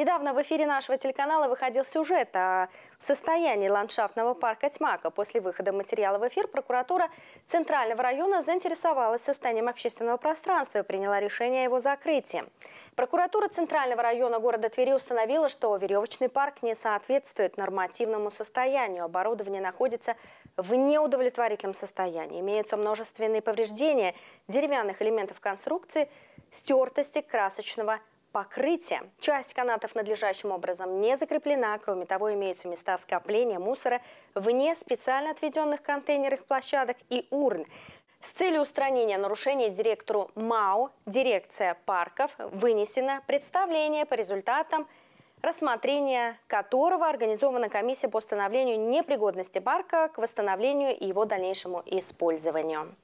Недавно в эфире нашего телеканала выходил сюжет о состоянии ландшафтного парка Тьмака. После выхода материала в эфир прокуратура Центрального района заинтересовалась состоянием общественного пространства и приняла решение о его закрытии. Прокуратура Центрального района города Твери установила, что веревочный парк не соответствует нормативному состоянию. Оборудование находится в неудовлетворительном состоянии. Имеются множественные повреждения деревянных элементов конструкции, стертости красочного покрытия. Часть канатов надлежащим образом не закреплена. Кроме того, имеются места скопления мусора вне специально отведенных контейнерных площадок и урн. С целью устранения нарушений директору МАО дирекция парков вынесено представление по результатам рассмотрения которого организована комиссия по установлению непригодности парка к восстановлению и его дальнейшему использованию.